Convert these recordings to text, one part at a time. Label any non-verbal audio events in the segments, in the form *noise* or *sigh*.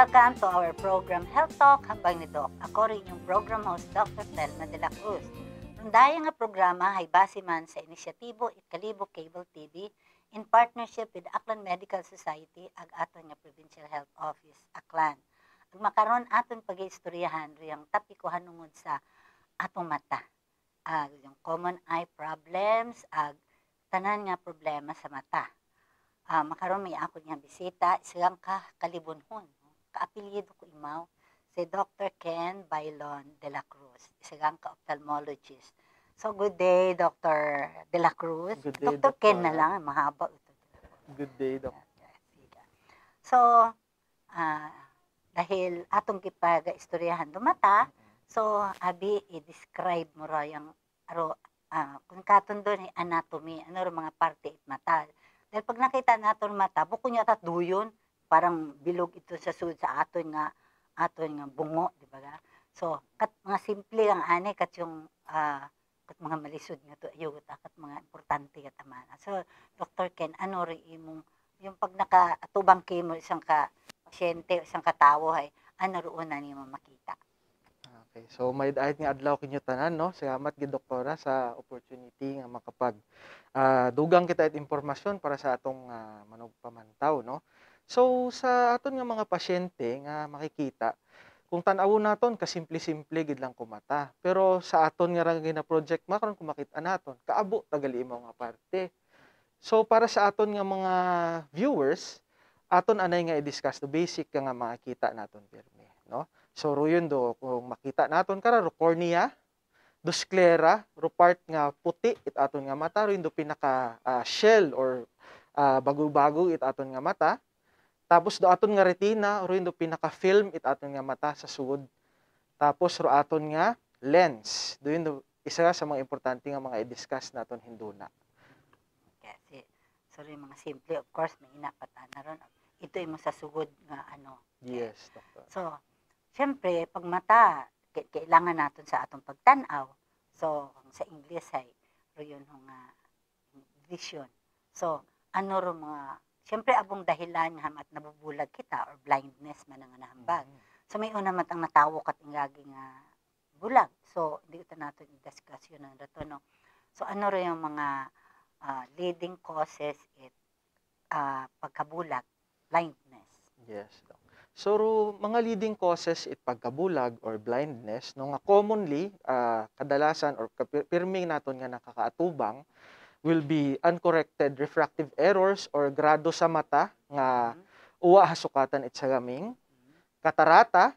Welcome to our program Health Talk Habang ni Doc. Ako rin yung program host Dr. Telma de la Cruz. Ang nga programa ay base man sa inisyatibo Itkalibo Cable TV in partnership with Aklan Medical Society ag aton nga Provincial Health Office Aklan. Ag makaron aton pag-istoryahan riyang topic ko hanungod sa atong mata. Ag yung common eye problems ag tanan nga problema sa mata. Uh, makaroon may ako nga bisita, silang kalibunhon kaapelyido ko imaw, si Dr. Ken Bailon de la Cruz, isang ka-ophthalmologist. So, good day, Dr. de la Cruz. Good day, Dr. Dr. Ken na lang, mahaba ito. Good day, Dr. So, uh, dahil atong kipag-istoryahan dumata, mm-hmm. so, abi, i-describe mo raw yung aro, uh, kung katon ni anatomy, ano rin mga parte it mata. Dahil pag nakita natin mata, buko niya at duyon, parang bilog ito sa sud sa aton nga aton nga bungo di ba ka? so kat mga simple lang ani kat yung uh, kat mga malisod nga to ayo kat mga importante kat amana so Dr. Ken ano ri imong yung pag nakatubang kemo isang ka pasyente isang katawo ay ano roon ni mo makita ah, Okay, so may ayat nga adlaw kinyo tanan no. Salamat gid doktora sa opportunity nga makapag uh, dugang kita it impormasyon para sa atong uh, manugpamantaw no. So sa aton nga mga pasyente nga makikita kung tan-aw naton kasimple-simple gid lang kumata. Pero sa aton nga ra gina project makaron kumakita naton kaabo tagali imo nga parte. So para sa aton nga mga viewers, aton anay nga i-discuss the basic nga makita naton pirmi, no? So ruyon do kung makita naton kara cornea, do sclera, ro part nga puti it aton nga mata, ruyon do pinaka uh, shell or uh, bago-bago it aton nga mata tapos do aton nga retina ro do pinaka film it aton nga mata sa sugod. Tapos ro aton nga lens. Do yun do isa sa mga importante nga mga i-discuss naton hinduna. Kasi sorry mga simple of course may inapatan na ron. Ito yung masasugod nga ano. Yes, doctor. So, syempre pag mata kailangan naton sa atong pagtanaw. So, sa English ay ro yun nga uh, vision. So, ano ro mga Siyempre, abong dahilan hamat nabubulag kita or blindness man ang anahambag. Mm -hmm. So, may una matang natawok at ingagi nga bulag. So, hindi ito natin i-discuss yun ang rato, no? So, ano rin yung mga uh, leading causes it uh, ah, pagkabulag, blindness? Yes, So, mga leading causes it pagkabulag or blindness, no nga commonly, uh, kadalasan or pirming naton nga nakakaatubang, will be uncorrected refractive errors or grado sa mata nga uwa hasukatan it sa gaming, katarata,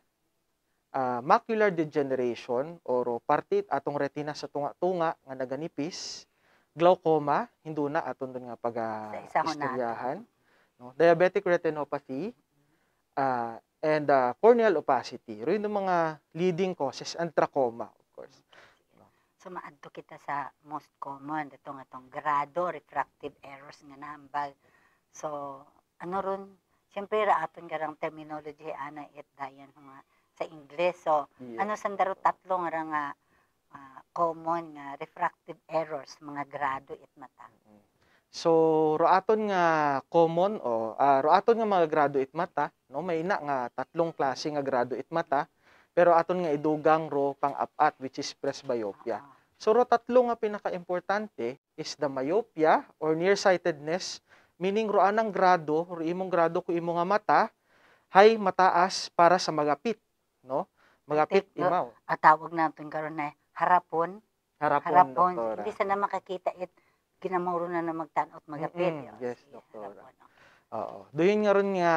uh, macular degeneration or partit atong retina sa tunga-tunga nga naganipis, glaucoma, hinduna aton dun nga pag ah, istoryahan, no? diabetic retinopathy, uh, and uh, corneal opacity. Rin yung mga leading causes and trachoma, of course. So maadto kita sa most common dito nga tong grado refractive errors nga nambag. So ano ron Siyempre, ra aton garang terminology ana it dayan nga sa Ingles. So yeah. ano sandaro tatlo nga nga uh, ah, common nga refractive errors mga grado it mata. Mm-hmm. So roaton nga common o uh, ah, roaton nga mga graduate mata no may na nga tatlong klase nga graduate mata pero aton nga idugang ro pang-apat which is presbyopia. Ah. So ro tatlo nga pinakaimportante is the myopia or nearsightedness meaning ro anang grado or imong grado ko imo nga mata hay mataas para sa magapit, no? Magapit Ito, imaw. Atawag tawag natin karon na harapon. Harapon, harapon. Hindi sana makakita it ginamuro na na magtanot magapit. Mm-hmm. Yes, doktora. Harapon, okay. Oo. Doon nga ron nga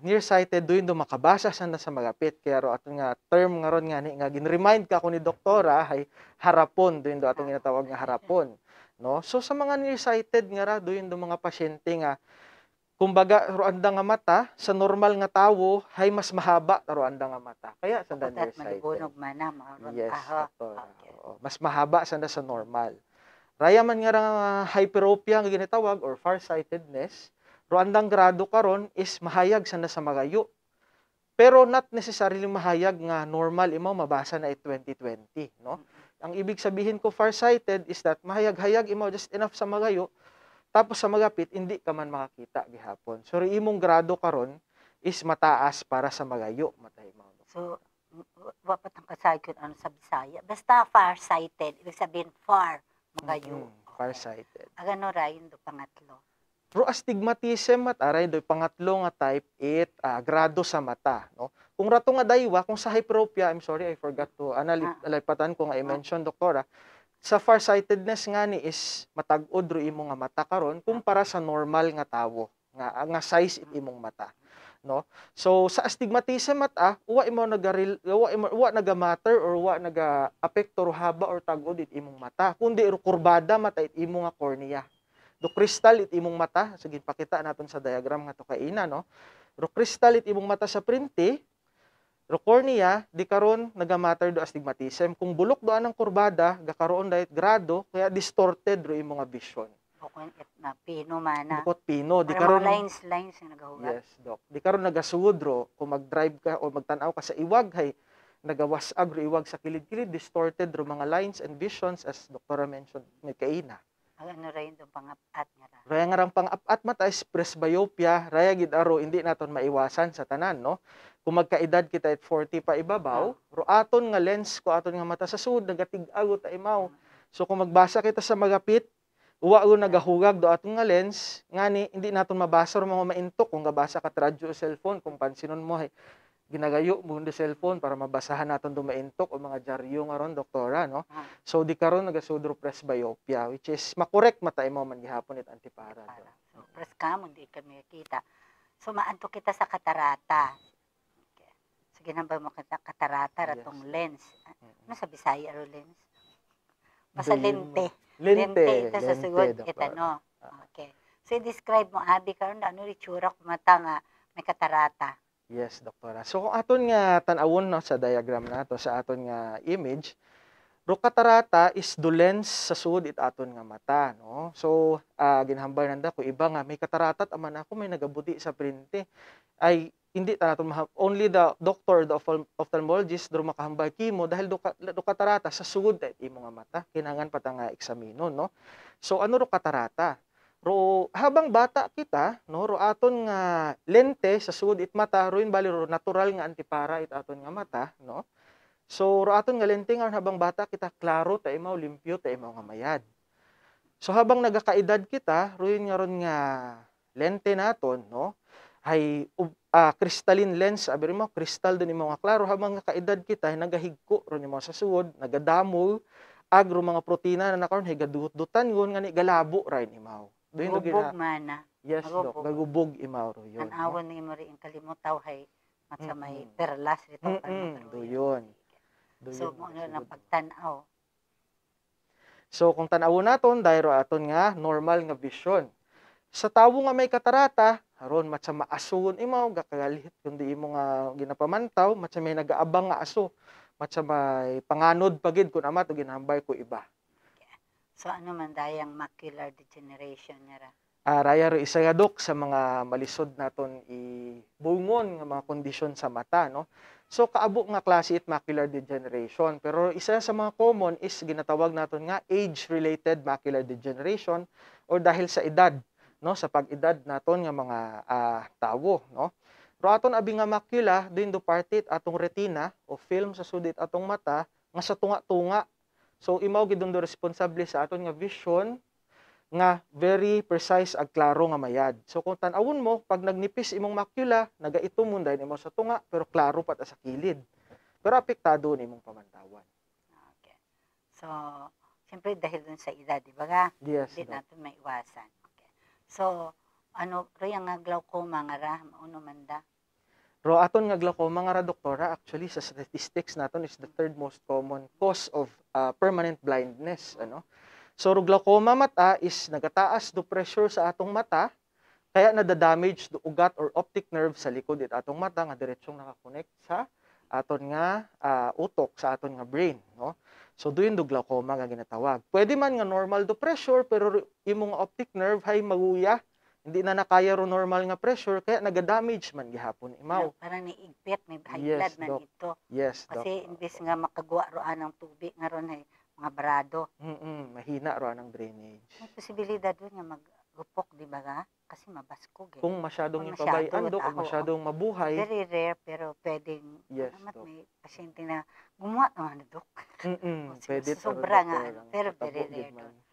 nearsighted, doon do makabasa sa na sa magapit. Kaya ro atong nga term nga ron nga ni nga gin-remind ka ko ni doktora ay harapon doon do atong inatawag nga harapon. No? So sa mga nearsighted nga ra doon do mga pasyente nga kumbaga ruanda nga mata sa normal nga tawo ay mas mahaba ruanda nga mata. Kaya sa dan nearsighted. Malibunog Yes, Mas mahaba sa sa normal. Raya man nga ra hyperopia nga ginatawag or farsightedness Ruandang grado karon is mahayag sana sa magayo. Pero not necessarily mahayag nga normal imaw mabasa na i 2020, no? Ang ibig sabihin ko farsighted is that mahayag-hayag imaw just enough sa magayo tapos sa magapit hindi ka man makakita gihapon. So imong grado karon is mataas para sa magayo matay mao. So wapat ang kasayod ano sa Bisaya. Basta farsighted, ibig sabihin far magayo. Mm-hmm. Okay. Farsighted. Agano ah, ra yun do pangatlo astigmatism at aray do pangatlo nga type 8 uh, ah, grado sa mata no. Kung rato nga daywa kung sa hyperopia I'm sorry I forgot to analipatan ah. ko nga ah. i-mention doktora sa farsightedness nga ni is matagod ro imo nga mata karon kumpara sa normal nga tawo nga nga size it mm. imong mata no so sa astigmatism at ah, uwa imo naga uwa imo uwa naga matter or uwa naga apektor haba or tagod it imong mata kundi ro kurbada mata it imo nga cornea do crystal it imong mata sige pakita naton sa diagram nga to kaina no do crystal it imong mata sa printi do cornea di karon nagamatter do astigmatism kung bulok do anang kurbada gakaroon dayet grado kaya distorted ro imong nga vision Bukod na pino mana. Ah. Bukod pino. Di karon lines lines ang nagahugat. Yes, doc. Di karon nagasuod ro kung mag-drive ka o magtanaw ka sa iwag hay nagawas agro iwag sa kilid-kilid distorted ro mga lines and visions as doktora mentioned ni Kaina. Agano rayon dong pangapat nga ra. Raya nga rang pangapat mata is presbyopia, raya gid aro indi naton maiwasan sa tanan no. Kung magkaedad kita at 40 pa ibabaw, hmm. ro aton nga lens ko aton nga mata sa sud nagatig-ago ta imaw. Ah. So kung magbasa kita sa magapit, uwa ko nagahugag do aton nga lens ngani hindi naton mabasa ro mga maintok kung gabasa ka tradyo cellphone kung pansinon mo hey eh ginagayo mo ng cellphone para mabasahan naton dumaintok o mga dyaryo nga ron doktora no ah. so di karon naga nagasudro press biopia which is makorek mata imo man gihapon it antipara do so, press kamon di kami kita so maadto kita sa katarata okay. so ginamba mo kita katarata yes. ratong lens mm ano sa Bisaya ro lens basta lente lente ito sa sugod kita no ah. okay so i-describe mo abi karon ano itsura ko mata nga may katarata Yes, doktora. So kung aton nga tan-awon no, sa diagram nato sa aton nga image, rokatarata is the lens sa sud it aton nga mata no. So uh, ah, ginhambal nanda ko iba nga may katarata aman ako may nagabuti sa printe ay hindi ta naton only the doctor the ophthalmologist dur makahambal kimo dahil do katarata sa sud it eh, imo nga mata kinahanglan pa ta nga eksamino no. So ano rukatarata? ro habang bata kita no ro aton nga lente sa sud it mata ro in bali ro natural nga antipara it aton nga mata no so ro aton nga lente nga habang bata kita klaro ta imaw limpyo ta imaw nga mayad so habang nagakaedad kita ro yun nga ron nga lente naton no ay uh, crystalline lens abi mo crystal din imaw nga klaro habang nga kaedad kita nagahigko ro mo sa sud nagadamol agro mga protina na nakaron higaduot-dutan gon nga ni galabo ra right, imaw doon Gubog gina- mana. Ah. Yes, Dok. Magubog. Nagubog imauro yun. Ang awan ni Mari ang kalimutaw hay matsamay Mm-mm. perlas rito Mm-mm. Do yun. So mo na sulod. pagtan So kung tanawo naton dahil aton nga normal nga vision. Sa tawo nga may katarata, haron matsa maasugon imaw gakagalit kundi imo nga ginapamantaw matsa may nagaabang nga aso matsa may panganod pagid kun ama to ginambay ko iba. So ano man dayang macular degeneration nara? Uh, ah, raya ro isa dok sa mga malisod naton ibungon nga mga kondisyon sa mata no. So kaabo nga klase it macular degeneration pero isa sa mga common is ginatawag naton nga age related macular degeneration or dahil sa edad no sa pag-edad naton nga mga uh, ah, tawo no. Pero aton abi nga macula doon do partit atong retina o film sa sudit atong mata nga sa tunga-tunga So imaw gid do responsable sa aton nga vision nga very precise ag klaro nga mayad. So kung tan-awon mo pag nagnipis imong macula, mo dahil imo sa tunga pero klaro pat sa kilid. Pero apektado ni imong pamantawan. Okay. So siyempre dahil dun sa edad, di ba Yes. Hindi natin maiwasan. Okay. So ano ro yung glaucoma nga ra uno manda? Ro aton nga glaucoma nga ra doktora actually sa statistics naton is the third most common cause of uh, permanent blindness. Ano? So, glaucoma mata is nagataas do pressure sa atong mata, kaya nadadamage do ugat or optic nerve sa likod it atong mata nga diretsong nakakonect sa aton nga uh, utok sa aton nga brain no so duyon do glaucoma nga ginatawag pwede man nga normal do pressure pero imong optic nerve hay maguya hindi na nakaya ro normal nga pressure kaya nagadamage man gihapon imaw. No, parang niigpit may high yes, blood na doc. dito. Yes, Kasi doc. imbes nga makagawa roan ah ng tubig ron ay eh, mga barado. Mm, -mm mahina roan ang ah drainage. May posibilidad do nga maggupok di ba ka? Kasi mabaskog eh. Kung masyadong kung masyado, ipabayaan do, ah, kung masyadong oh, mabuhay. Very rare pero pwedeng yes, naman ano doc. may pasyente na gumawa naman dok. Mm, -mm so, *laughs* pwede sobra nga pero very rare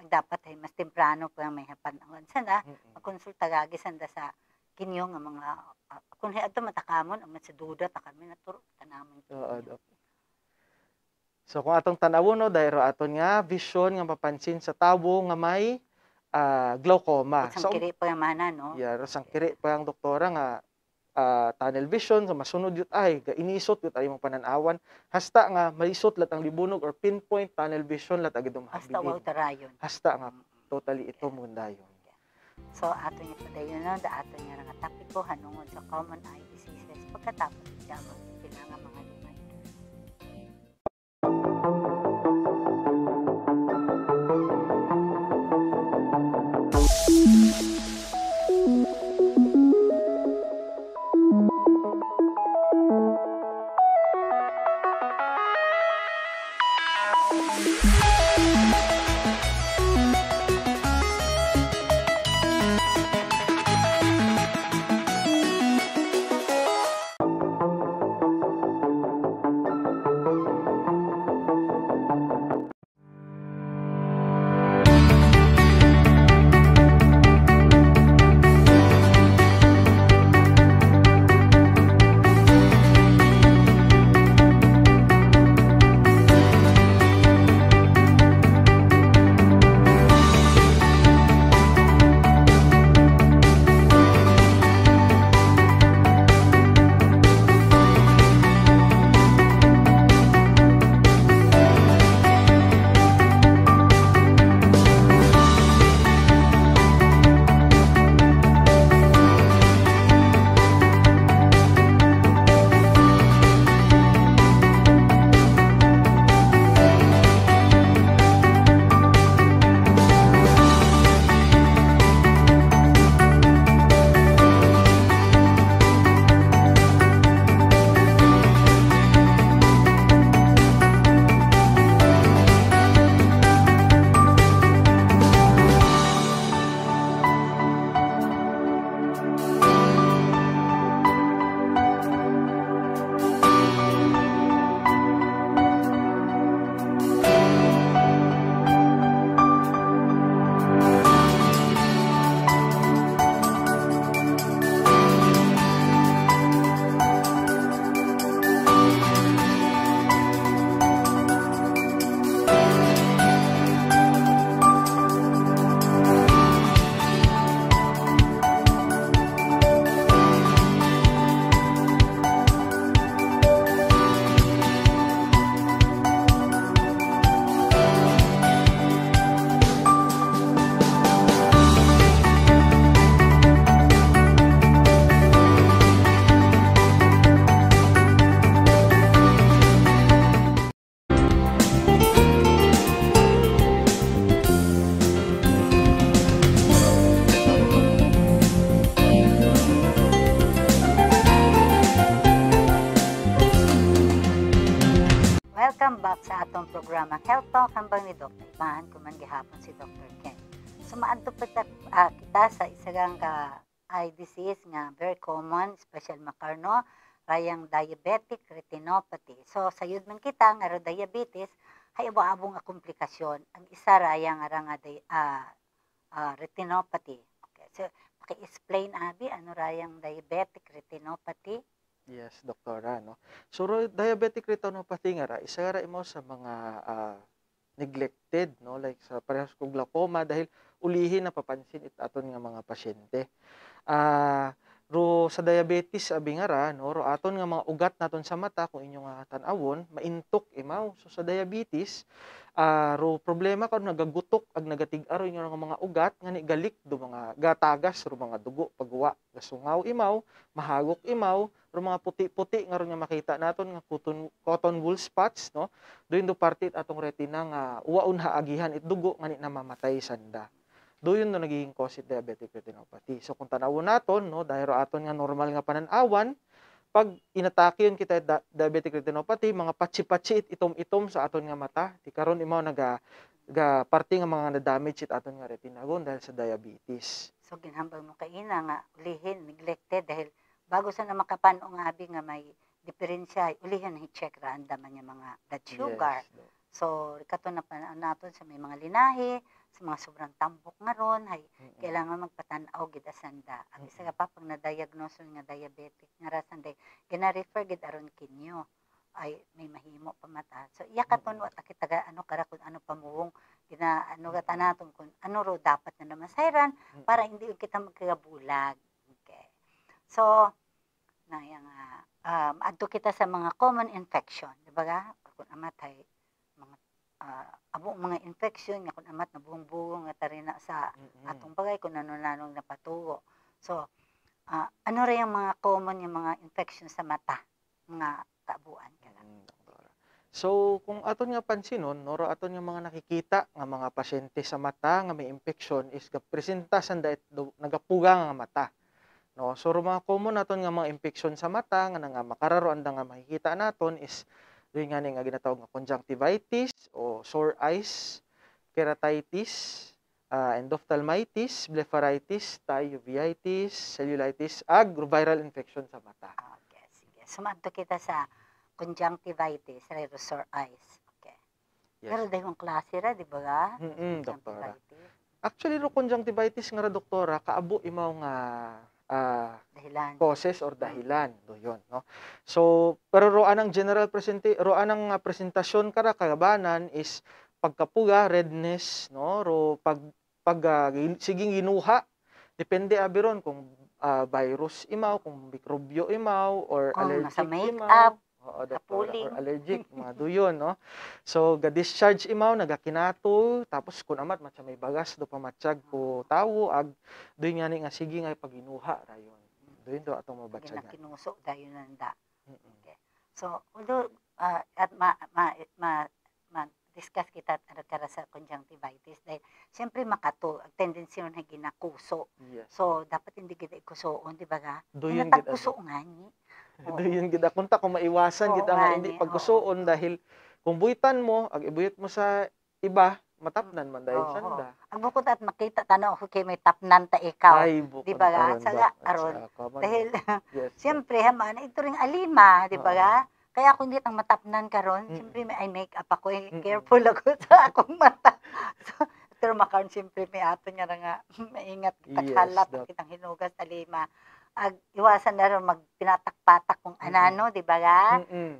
ag dapat ay mas temprano pa may hapanahon sana mm-hmm. magkonsulta gagi sanda sa kinyo nga mga uh, ah, kun hay adto matakamon ang matsududa ta kami na turo tanamon oo uh, So kung atong tanawon no dayro aton nga vision nga mapansin sa tabo nga may uh, glaucoma. Sang so, kiri pa yung mana, no? Yeah, sang kiri pa ang doktora nga uh, tunnel vision so masunod yut ay ga inisot yut ay mong pananawan hasta nga malisot lat ang libunog or pinpoint tunnel vision lat agidum hasta wow tarayon hasta nga totally ito yeah. mundayon yeah. so ato niya padayon na ato niya nga topic ko hanungod sa common eye diseases pagkatapos ng damang mga Nagpakita kambang ni Dr. Ivan kuman gihapon si Dr. Ken. So so, pa uh, kita sa isagang ka eye disease nga very common, special makarno, rayang diabetic retinopathy. So, sa yud man kita nga diabetes, hayabang nga komplikasyon. Ang isa rayang nga nga uh, uh, ah, ah, retinopathy. Okay. So, paki-explain abi ano rayang diabetic retinopathy? Yes, doktora no. So diabetic retinopathy nga ra isa ra imo sa mga uh, neglected no like sa parehas kong glaucoma dahil ulihi papansin it aton nga mga pasyente ah uh, ro sa diabetes abi nga ra no ro aton nga mga ugat naton sa mata kung inyong nga ah, tan-awon maintok imaw so sa diabetes aro uh, problema ko nagagutok ag nagatig-aroy nga mga ugat nga ni galik do mga gatagas ro mga dugo pagwa gasungaw imaw mahagok imaw ro mga puti-puti nga ron nga makita naton nga cotton, cotton wool spots no duyon do parte atong retina nga uwaon agihan it dugo nga ni namamatay sanda do doon no nagiging cause diabetic retinopathy. So kung tanawon naton no dahil aton nga normal nga pananawan pag inatake yun kita diabetic retinopathy mga patsi-patsi it itom-itom sa aton nga mata ti karon imaw naga ga parte nga mga na-damage it aton nga retina gon dahil sa diabetes so ginhambal mo kay ina nga ulihin neglected dahil bago sa na makapan nga abi nga may diferensya ulihin na i-check ra andaman mga blood sugar yes, so kato na panaon naton sa may mga linahi sa mga sobrang tambok nga ron hay mm-hmm. kailangan magpatan-aw gid asanda ang isa ka pa pag na-diagnose nga diabetic nga rasan day gina-refer gid aron kinyo ay may mahimo pamata so iya ka mm-hmm. wa kita ano kara ano pamuwong gina ano gata naton kun ano ro dapat na namasayran mm-hmm. para hindi kita magkagabulag okay so na yung, uh, um, adto kita sa mga common infection di ba ga kun amatay uh, abo mga infection nga kun amat na buhong-buhong nga tari sa mm-hmm. atong bagay kun nanonanong napatuo. So uh, ano ra yung mga common yung mga infection sa mata nga tabuan kana. Mm, so kung aton nga pansinon no ra aton nga mga nakikita nga mga pasyente sa mata nga may infection is ga presenta sa nagapuga nga mata. No, so mga common aton nga mga infection sa mata nga nga makararo nga makikita naton is doon nga nga ginatawag nga conjunctivitis o sore eyes, keratitis, uh, endophthalmitis, blepharitis, thyroiditis, cellulitis, ag viral infection sa mata. Okay, sige. Sumadto kita sa conjunctivitis, right, sore eyes. Okay. Yes. Pero dahil mong klase ra, di ba ga? Mm -mm, doktora. Actually, ro conjunctivitis nga ra, doktora, kaabo imaw nga uh, dahilan. causes or mm. dahilan do yon no so pero roan ang general presenta roan ang ah, presentasyon kada kagabanan is pagkapuga redness no ro pag pag uh, siging ginuha depende abiron kung uh, virus imaw kung mikrobyo imaw or kung allergic nasa make imaw up Oo, doctor, or allergic, *laughs* mga duyon, no? So, ga-discharge imaw, nagakinato, tapos kun amat matya may bagas, do pamatsag ko ah. tawo, ag, doon nga nga, sige nga, paginuha, rayon. Doon do atong mabatsagan. Ginakinuso, dayon na da. Okay. So, although, uh, at ma, ma, ma, ma, discuss kita kara sa conjunctivitis dahil siyempre makato ang tendency na ginakuso yes. so dapat hindi kita ikusoon di ba ga do yun gid kuso nga ni Oh. Ito yun gid akunta kung maiwasan gid nga hindi pagkusuon dahil kung buitan mo ag ibuyot mo sa iba matapnan man dahil oh, sanda. Oh. Ang bukod at makita tano okay may tapnan ta ikaw. Ay, di ba ga? Sa aron. Dahil *laughs* yes, *laughs* siyempre haman ito ring alima, di ba Kaya kung hindi ang matapnan karon, mm. siyempre may eye makeup ako, eh. careful ako *laughs* sa akong mata. so, pero makaroon siyempre may ato niya nga maingat kita yes, kitang hinugas alima ag, iwasan na rin magpinatak-patak kung mm-hmm. anano, di ba ga?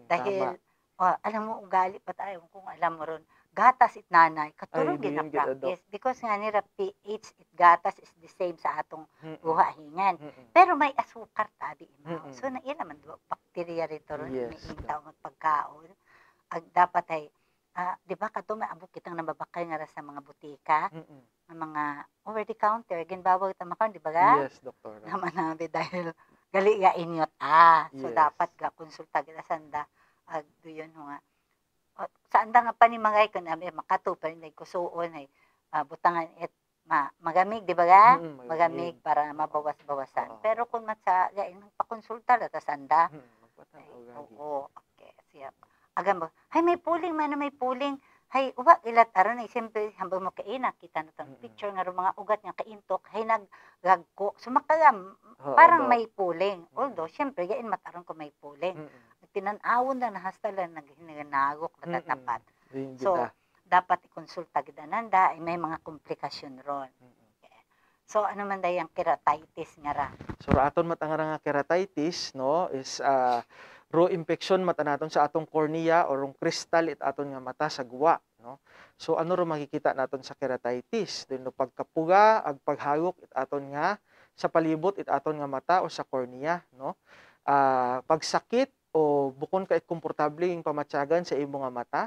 Dahil, oh, alam mo, ugali pa tayo kung alam mo ron. Gatas it nanay, katulong din na practice. Because nga nira pH it gatas is the same sa atong mm-hmm. buhahingan. Pero may asukar ta, di mm So, na, yan naman, bacteria rito ron, yes. may intaw ng pagkaon. Ag, dapat ay uh, di ba kato maabot kitang nababakay nga sa mga butika, Mm-mm. ang mga over the counter, ginbawa kita makaroon, di ba ga? Yes, doktor. Naman di dahil gali ga inyot ah. So yes. dapat ga konsulta kita sanda ag do yun nga. sa anda nga ni mga na ah, makato pa rin ko suon ay uh, butangan et ma magamig di ba ga? Mm-hmm. Magamig para mabawas-bawasan. Oh. Pero kung matsa gain magpakonsulta ra ta sanda. Mm-hmm. Oo, okay, siya agam hay may puling man may puling hay uwa ilat aron ay eh. siyempre hambang mo kaina kita na tong picture nga mga ugat nga kaintok hay naggagko sumakayam so, parang may puling mm -hmm. although siyempre yain mataron ko may puling tinanawon na nahastala naghinagok matatapat mm -hmm. so dapat ikonsulta gid nanda, ay eh, may mga komplikasyon ron So ano man day ang keratitis nga ra? So aton matangarang keratitis no is uh, ro infection mata naton sa atong cornea or ang crystal it aton nga mata sa guwa no so ano ro makikita naton sa keratitis din no pagkapuga ag paghagok it aton nga sa palibot it aton nga mata o sa cornea no uh, pagsakit o bukon kay komportable ing pamatyagan sa imo nga mata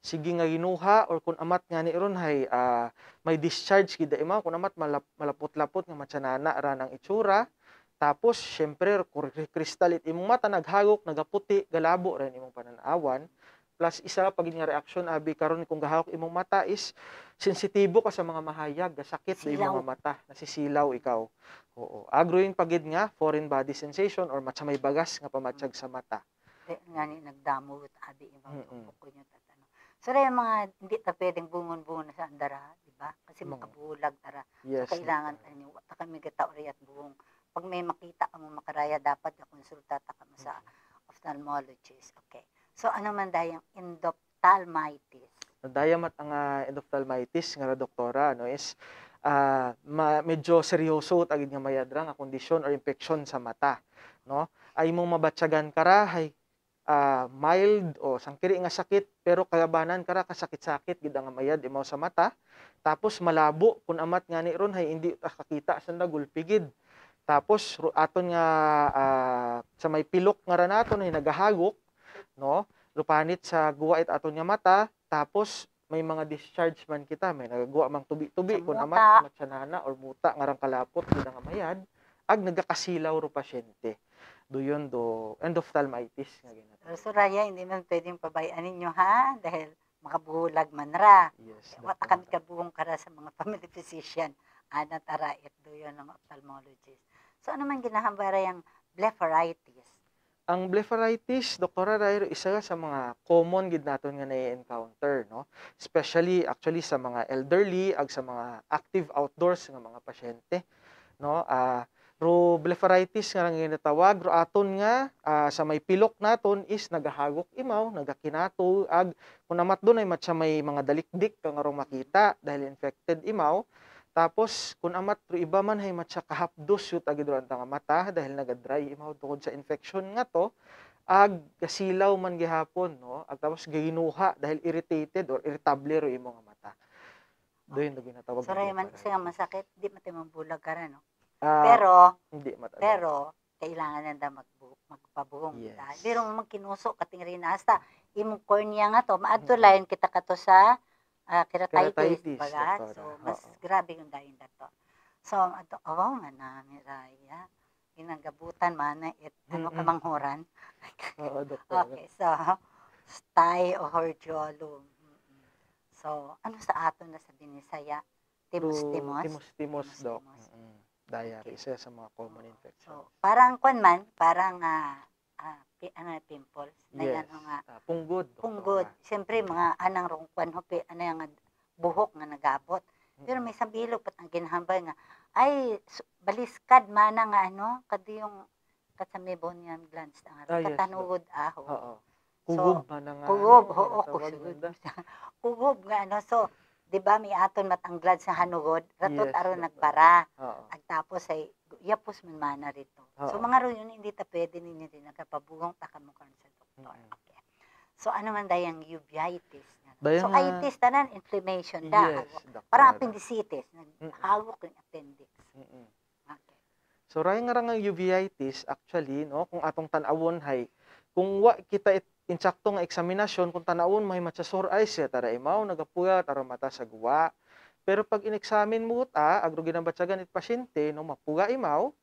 sige nga ginuha or kun amat nga ni ron hay uh, may discharge gid ima kun amat malap, malapot-lapot nga matsanana ra ang itsura tapos, syempre, kristalit imong mata, naghagok, nagaputi, galabo rin imong pananawan. Plus, isa, pa pag nga reaksyon, abi, karon kung gahawak imong mata is, sensitibo ka sa mga mahayag, gasakit na imong mata, nasisilaw ikaw. Oo. Agroin pagid nga, foreign body sensation or matsamay bagas nga pamatsyag sa mata. Nga ni, nagdamo, abi, imong mm -hmm. So, yung mga hindi ta pwedeng bungon-bungon sa andara, di ba? Kasi mm. makabulag tara. Yes. So, kailangan, yeah. kami gataw at buong pag may makita ka mo makaraya, dapat nakonsulta ta ka mo sa mm-hmm. ophthalmologist. Okay. So, ano man dayang endophthalmitis? Daya mat ang uh, endophthalmitis nga doktora, no, is uh, ma medyo seryoso at tagid nga mayadra nga kondisyon or infection sa mata, no? Ay mong mabatyagan kara hay uh, mild o sangkiri nga sakit pero kalabanan kara kasakit-sakit gid nga mayad imaw sa mata tapos malabo kun amat nga ni ron hay hindi kakita sa nagulpigid tapos aton nga uh, sa may pilok nga ranaton ay eh, nagahagok no lupanit sa guwa it aton nga mata tapos may mga discharge man kita may nagagawa mang tubi-tubi kun amat matsanana or muta nga rang kalapot gid nga mayad ag nagakasilaw ro pasyente do yon do endophthalmitis nga ginatawag. So Raya, hindi man pwedeng pabayaan ninyo ha dahil makabulag man ra. Yes. Wata kami kabuong kara sa mga family *laughs* physician. Ana tara it do yon ng ophthalmologist. So ano man ginahambara yung blepharitis? Ang blepharitis, Dr. Arairo, isa sa mga common gid naton nga na-encounter, no? Especially actually sa mga elderly ag sa mga active outdoors nga mga pasyente, no? Uh, ro blepharitis nga nang ginatawag ro aton nga uh, sa may pilok naton is nagahagok imaw nagakinato ag kun amat dunay matcha may mga dalikdik kang nga makita dahil infected imaw tapos, kung amat tro iba man hay matsa kahapdos yut agidro ang nga mata dahil nagadry imaw tungod sa infection nga to, ag kasilaw man gihapon, no? Ag tapos ginuha dahil irritated or irritable ro imo nga mata. Do yun okay. ginatawag. Saray man kasi nga masakit, di matimang bulag mabulag ka no? Uh, pero, hindi mata. Pero, kailangan nanda magbu magpabuong. yes. ta. Pero magkinuso kating rin ah, hasta imong cornea nga to maadto mm-hmm. lain kita ka to sa uh, keratitis, keratitis baga. So, mas Oo. grabe yung dayon dato. So, ato, awaw nga na, Miraya. Inanggabutan man, it, eh, ano ka manghuran? *laughs* Oo, doktor. okay, so, stay o horjolum. So, ano sa ato na sa Binisaya? Timos, timos? Timos, timos, dok. Mm-hmm. Diarrhea, okay. isa sa mga common infection. So, parang kwan man, parang uh, uh, pi ano pimples na yes. yan nga uh, ah, punggod punggod syempre mga anang rongkwan ho pi ano nga buhok nga nagabot pero may sabilo pat ang ginhambay nga ay baliskad mana nga ano kadi yung katamibon glands glance na nga oh, yes, katanugod aho oo oh, Kugob so, man nga. Kugob, ano, oo, kugob. *laughs* Kugob nga ano. So, di ba may aton matanglad sa hanugod, ratot yes, aron nagbara. Oo. At tapos ay yapos man mana rito. Oo. So mga ron yun, hindi ta pwede ninyo din nagkapabugong taka mo karon sa doktor. Mm-hmm. Okay. So ano man dayang uveitis na. Dayan so nga, itis tanan inflammation da. Yes, Parang appendicitis, naghawak yung appendix. Mm-mm. Okay. So ray nga nga uveitis actually no kung atong tanawon hay kung wa kita it insakto nga eksaminasyon kung tanawon may matsa sore eyes ya tara imaw nagapuya tara mata sa guwa pero pag inexamine mo ta, agro ginabatsagan it pasyente, no, mapuga imaw,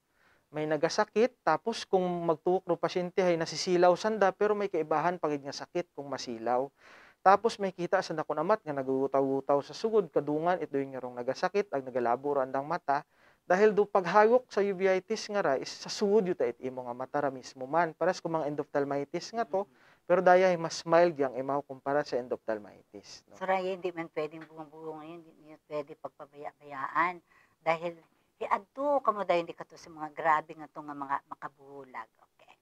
may nagasakit, tapos kung magtuok no pasyente ay nasisilaw sanda, pero may kaibahan pag nga sakit kung masilaw. Tapos may kita sa nakunamat nga nagutaw-utaw sa sugod, kadungan, ito yung nga nagasakit, ag nagalabor randang mata, dahil do paghayok sa uveitis nga ra is sa sugod yuta it imo nga mata ra mismo man paras ko mga endophthalmitis nga to mm -hmm. Pero daya ay mas mild yang imaw kumpara sa endophthalmitis. No? Saraya, hindi man pwedeng bumubulong yun, hindi pwedeng pagpabaya pagpabayaan dahil hiadto kamo dayon di kato sa mga grabe nga tong mga makabulag. Okay.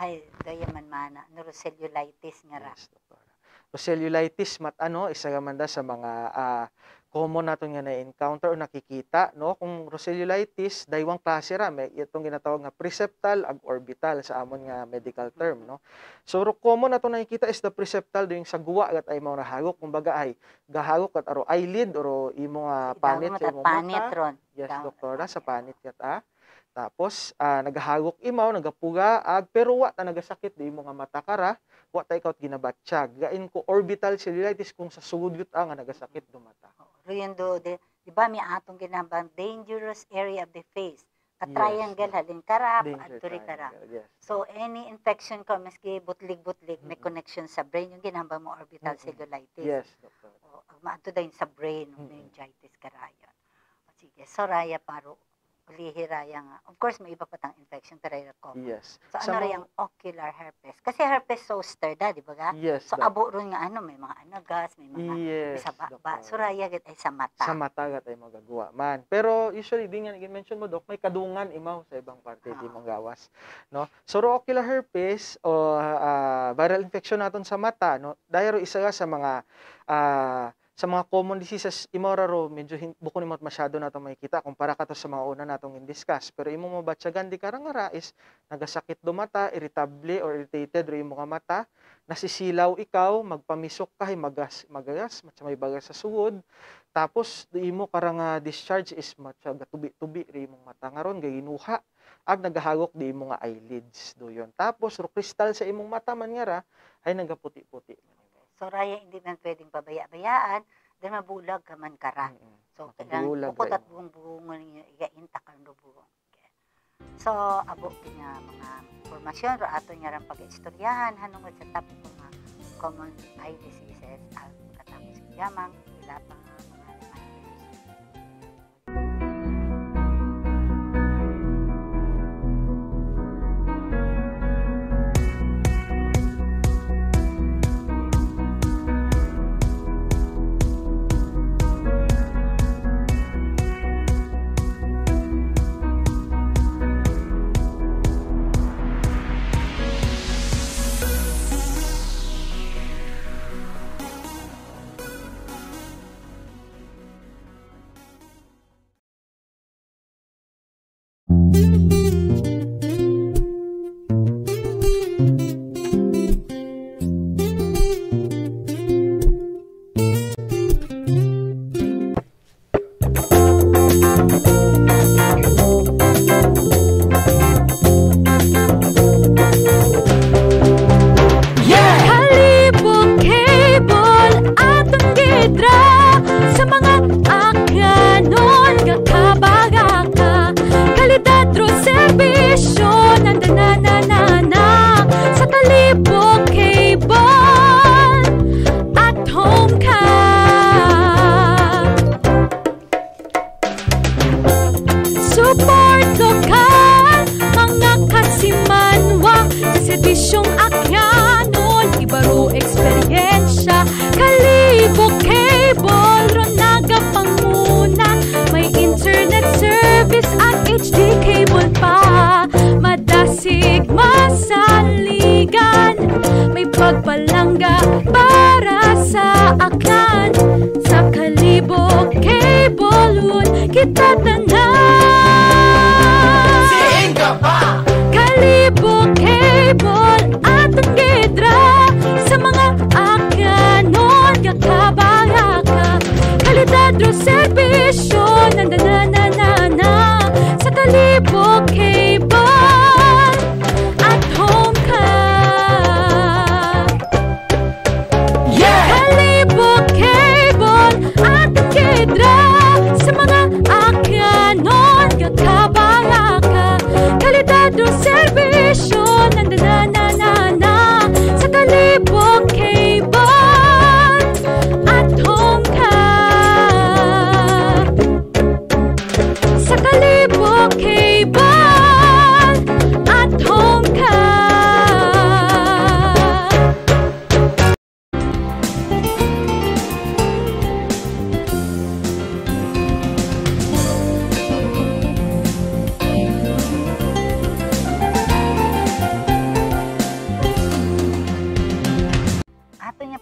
Hay daya man mana neurocellulitis nga ra. Yes, doctora. So, cellulitis mat ano isa gamanda sa mga uh, common nato nga na-encounter o nakikita no kung rosellulitis, daywang klase ra may itong ginatawag nga preceptal ag orbital sa amon nga medical term no so common nato nakikita is the preceptal doing sa guwa gat ay mao nahagok kumbaga ay gahagok at aro eyelid or imo nga panit sa imong panit ron yes doktora sa panit kat ah tapos, uh, ah, nagahagok imaw, nagapugaag, pero wa na nagasakit di mo nga mata kara, wa ta ikaw ginabatsyag. Gain ko orbital cellulitis kung sa sugod yut ang nagasakit do mata. Rindo, di, di ba mi atong ginabang dangerous area of the face? A triangle yes. halin karap at turi karap. Yes. So any infection ko maski butlig-butlig mm -hmm. may connection sa brain yung ginamba mo orbital mm -hmm. cellulitis. Yes, doctor. O, maadto dayon sa brain mm -hmm. meningitis karayon. Sige, Soraya paro Lihiraya nga. Of course, may iba pa tang infection, pero hirap common. Yes. So, ano rin yung ocular herpes? Kasi herpes zoster da, di ba ga? Yes. So, abo rin nga, ano, may mga anagas, may mga yes, sa baba. Suraya git ay sa mata. Sa mata gat ay magagawa man. Pero usually, di nga, mention mo, Dok, may kadungan imaw sa ibang parte, oh. di ah. mong gawas. No? So, ocular herpes o uh, viral infection naton sa mata, no? Dahil isa sa mga uh, sa mga common diseases, imora ro, medyo bukod naman masyado na nato makikita kumpara ka to sa mga una natong in-discuss. Pero imong mabatsagan di karangara is nagasakit do mata, irritable or irritated ro nga mata, nasisilaw ikaw, magpamisok ka, magas, magagas, matcha may bagas sa suod. Tapos di imo karang ah, discharge is matcha ah, gatubi-tubi ri imong mata ngaron gay inuha ag nagahagok di nga eyelids do yon. Tapos ro crystal sa imong mata man nga ra ay nagaputi-puti. So, raya hindi man pwedeng babaya bayaan dahil mabulag ka man karan. Mm -hmm. So, kailangan bukod at buong buong ninyo iainta ka no Okay. So, abo niya mga formasyon ro ato niya rin pag-istoryahan hanungod sa topic mga common eye diseases ang katapos kayamang ilapang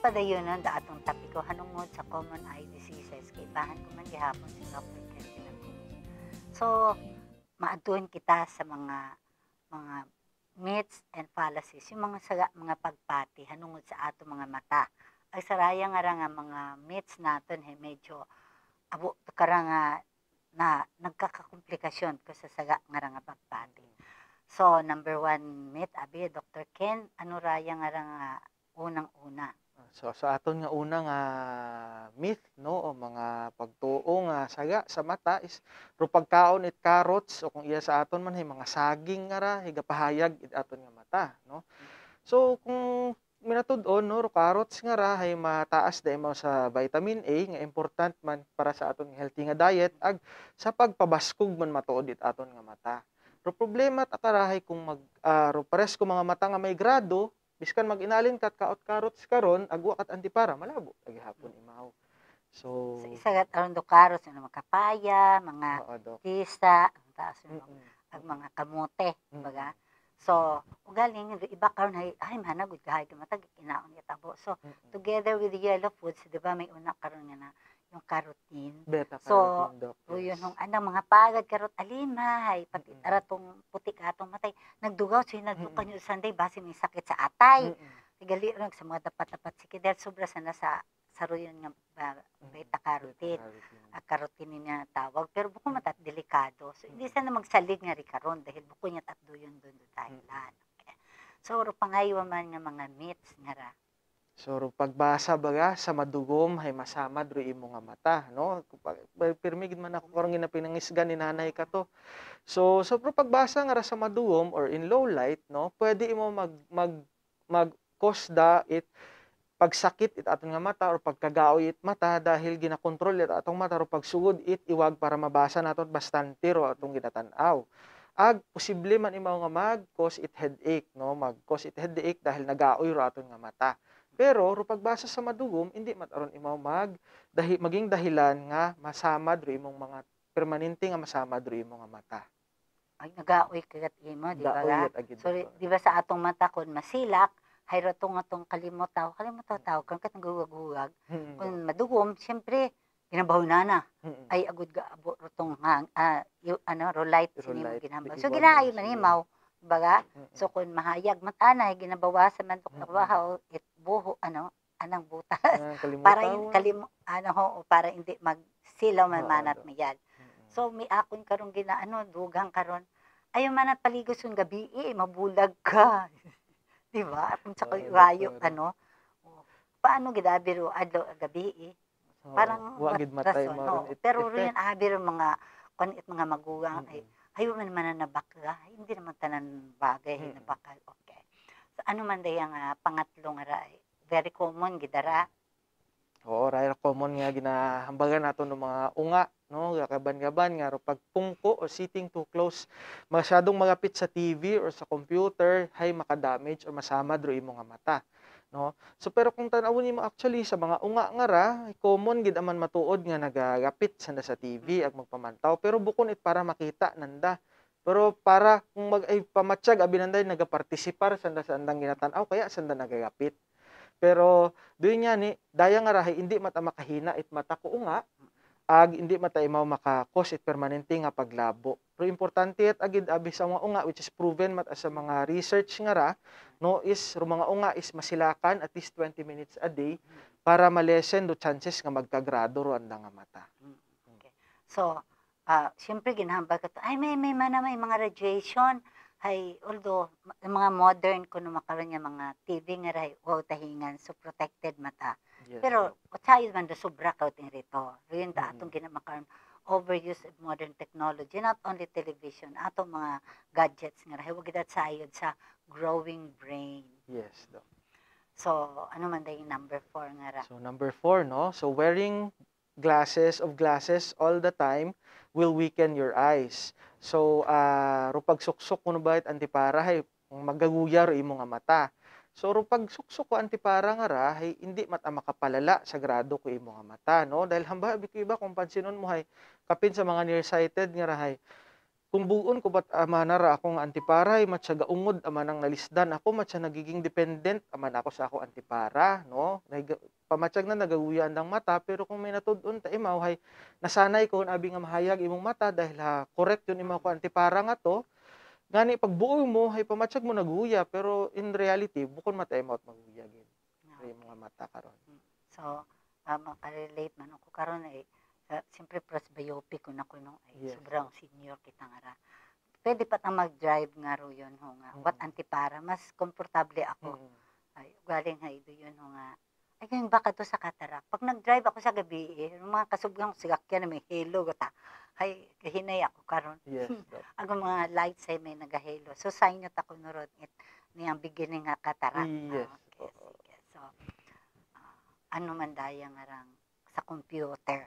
kadayunan atong tapiko hanungod sa common eye diseases kay bahan ko man gihapon si Dr. Christina So, maadtuon kita sa mga mga myths and fallacies, yung mga saga, mga pagpati hanungod sa ato mga mata. Ay saraya nga ra nga mga myths naton he eh, medyo abo kara na nagkakakomplikasyon ko sa saga nga ra nga pagpati. So, number one myth, abi, Dr. Ken, ano raya nga ra nga unang-una. So sa aton nga unang nga myth no o mga pagtuo nga saga sa mata is ro rupagkaon it carrots o kung iya sa aton man hay mga saging nga ra higapahayag it aton nga mata no. So kung minatud no ro carrots nga ra hay mataas dahil mo sa vitamin A nga important man para sa aton healthy nga diet ag sa pagpabaskog man matuod it aton nga mata. ro problema ta karahay kung mag uh, ko mga mata nga may grado biskan mag-inalin kat kaot karots karon agwa kat antipara malabo lagi hapon imaw so sa isa kat aron do karots ano makapaya mga oo, tisa ang taas mm -hmm. ang mga kamote kumbaga mm -hmm. So, ugaling, iba karon ay, ay managod kahay, matag, inaon ya tabo So, mm -hmm. together with the yellow foods, diba may una karon nga na, yung carotene. Beta so, carotene, yun nung anang mga pagad karot alimahay, pati mm-hmm. aratong putik atong matay. Nagdugaw, so nagdukan mm-hmm. sanday, base may sakit sa atay. Mm-hmm. Gali rin ano, sa mga dapat-dapat sikid. Dahil sobra sa nasa saro yun nga uh, beta carotene. Mm-hmm. Uh, niya tawag. Pero buko matat delikado. So, hindi sana magsalig nga rin karon dahil buko niya tatdo yun doon do tayo mm-hmm. Okay. So, ro pangaywa man nga mga myths nga ra So pagbasa baga sa madugom hay masama dro imo nga mata no gid man ako karon ginapinangisgan ni nanay ka to. So so pro pagbasa nga ra sa madugom or in low light no pwede imo mag mag mag cause da it pagsakit it aton nga mata or pagkagaoy it mata dahil ginakontrol it atong mata ro pagsugod it iwag para mabasa naton bastante ro atong ginatan-aw ag posible man imo nga mag cause it headache no mag cause it headache dahil nagaoy ro aton nga mata pero ro pagbasa sa madugom indi mataron imaw mag dahi, maging dahilan nga masama dro imong mga permanente nga masama dro imong nga mata. Ay nagaoy kagat imo di ba? So di ba sa atong mata kun masilak hayro tong atong kalimutaw kalimutaw taw kan kat nagugugag hmm. kun madugom syempre ginabaw na na hmm. ay agud ga abo rotong hang uh, yu, ano rolite sinimo ginabaw. So ginaayo man imaw baga hmm. so kun mahayag matana ginabawasan man tok hmm. trabaho it buho, ano, anang butas. Ah, *laughs* para yung kalim, ano, ho, para hindi mag silaw man manat mayal. So mi akon karon gina ano dugang karon. Ayo manat paligo sun gabi eh, mabulag ka. *laughs* di ba? Kung sa kayo rayo ano. Oh, paano gid abiro adlaw gabi eh. Parang wa gid matay mo. No. Pero rin abiro mga kun mga magugang eh, mm -hmm. ay ayo man man na bakla Hindi naman tanan bagay mm -hmm. nabakal. Oh ano man day ang uh, pangatlong ray? Very common, gidara. Oo, ray common nga ginahambagan nato ng mga unga, no? Gakaban-gaban nga ro pagpungko o sitting too close, masyadong magapit sa TV or sa computer, hay makadamage or masama dro imo nga mata no so pero kung tanawon nimo actually sa mga unga nga ra common gid aman matuod nga nagagapit sa na sa TV ag magpamantaw pero bukon it para makita nanda pero para kung mag ay pamatsyag abi nanday nagapartisipar sanda sandang ginatan-aw kaya sanda nagagapit. Pero doon niya ni daya nga rahi hindi mata makahina it mata ko nga ag hindi mata imaw cause it permanente nga paglabo. Pero importante at agid abi sa mga unga which is proven mat sa mga research nga ra no is mga unga is masilakan at least 20 minutes a day para malesen do chances nga magkagrado ro ang nga mata. Mm, okay. So, uh, siyempre ginahambag ka ay may, may mana may mga radiation, ay although mga modern ko no makaron nga mga TV nga ray wow tahingan so protected mata. Yes, Pero usahay man do sobra ka ting rito. Yun ta mm-hmm. atong ginamakaron overuse of modern technology not only television atong mga gadgets nga ray wag sa ayod sa growing brain. Yes, do. So, ano man day number four nga ra? So, number four, no? So, wearing glasses of glasses all the time will weaken your eyes. So, uh, ah, rupag suksok ko bait antipara, hay, magaguya ro imong mata. So, rupag suksok ko antipara nga ra, hay, hindi mata makapalala sa grado ko imong mata, no? Dahil hamba, iba kung pansinon mo, hay, kapin sa mga nearsighted nga ra, hay, kung buon ko bat amanara ah, akong antiparay, matya gaungod aman ang nalisdan ako, matya nagiging dependent aman ako sa ako antipara, no? Pamatyag na nagaguyan ng mata, pero kung may natudon ta imaw, hay, nasanay ko abi nga mahayag imong mata dahil ha, ah, correct yun imaw ko antipara nga to. Gani pagbuoy mo, hay pamatyag mo naguya, pero in reality, bukon mata imaw at maguya gid. No. Ay, mga mata karon. So, uh, ah, makarelate man ako karon ay eh sa, siyempre presbyopic ko na ko nung ay yes. sobrang senior kita nga ra. Pwede pa ta mag-drive nga ro yon ho nga. Mm-hmm. What mm. antipara mas komportable ako. Mm-hmm. Ay galing ha ido yon ho nga. Ay ganyan baka to sa katarak. Ah. Pag nag-drive ako sa gabi, eh, mga kasubgang sigakyan na may halo gata. Ay hinay ako karon. Yes. Ang *laughs* mga lights ay may nag-halo. So sa inyo ta ko nurod it niyang beginning nga katarak. Ah. Yes. Uh, okay, okay. So uh, ano man daya nga rang sa computer.